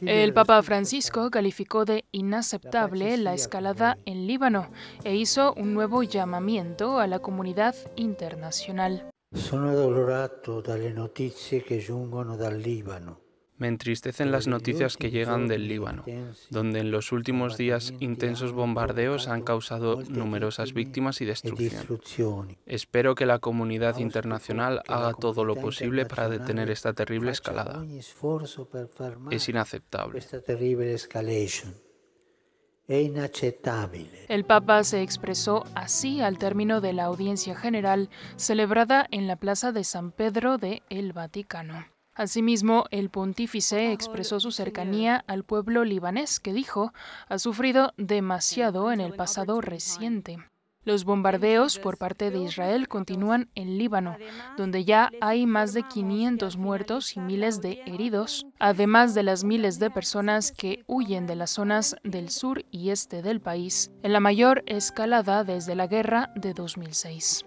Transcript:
El Papa Francisco calificó de inaceptable la escalada en Líbano e hizo un nuevo llamamiento a la comunidad internacional. Sono dal me entristecen las noticias que llegan del Líbano, donde en los últimos días intensos bombardeos han causado numerosas víctimas y destrucción. Espero que la comunidad internacional haga todo lo posible para detener esta terrible escalada. Es inaceptable. El Papa se expresó así al término de la audiencia general celebrada en la Plaza de San Pedro de El Vaticano. Asimismo, el pontífice expresó su cercanía al pueblo libanés que dijo ha sufrido demasiado en el pasado reciente. Los bombardeos por parte de Israel continúan en Líbano, donde ya hay más de 500 muertos y miles de heridos, además de las miles de personas que huyen de las zonas del sur y este del país, en la mayor escalada desde la guerra de 2006.